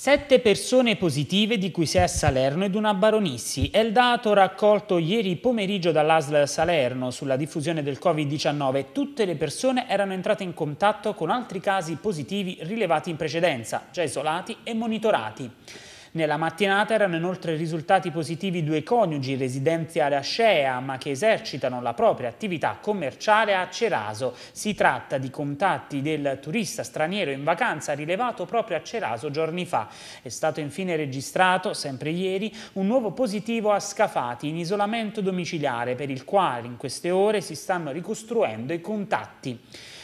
Sette persone positive di cui sei a Salerno ed una baronissi. È il dato raccolto ieri pomeriggio dall'ASL Salerno sulla diffusione del Covid-19. Tutte le persone erano entrate in contatto con altri casi positivi rilevati in precedenza, già isolati e monitorati. Nella mattinata erano inoltre risultati positivi due coniugi residenti a Lascea ma che esercitano la propria attività commerciale a Ceraso. Si tratta di contatti del turista straniero in vacanza rilevato proprio a Ceraso giorni fa. È stato infine registrato, sempre ieri, un nuovo positivo a Scafati in isolamento domiciliare per il quale in queste ore si stanno ricostruendo i contatti.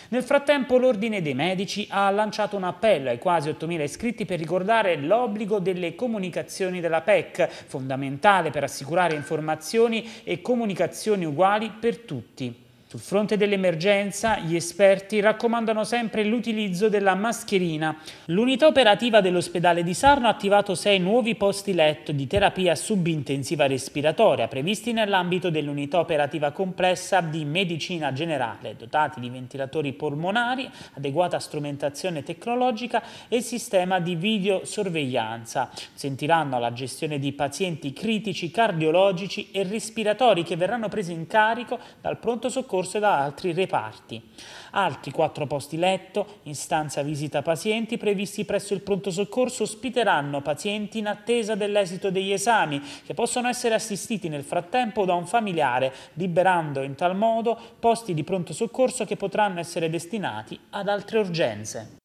Nel frattempo l'Ordine dei Medici ha lanciato un appello ai quasi 8.000 iscritti per ricordare l'obbligo delle comunicazioni della PEC, fondamentale per assicurare informazioni e comunicazioni uguali per tutti. Sul fronte dell'emergenza, gli esperti raccomandano sempre l'utilizzo della mascherina. L'unità operativa dell'ospedale di Sarno ha attivato sei nuovi posti letto di terapia subintensiva respiratoria previsti nell'ambito dell'unità operativa complessa di medicina generale, dotati di ventilatori polmonari, adeguata strumentazione tecnologica e sistema di videosorveglianza. Sentiranno la gestione di pazienti critici cardiologici e respiratori che verranno presi in carico dal pronto soccorso soccorso da altri reparti. Altri quattro posti letto in stanza visita pazienti previsti presso il pronto soccorso ospiteranno pazienti in attesa dell'esito degli esami che possono essere assistiti nel frattempo da un familiare, liberando in tal modo posti di pronto soccorso che potranno essere destinati ad altre urgenze.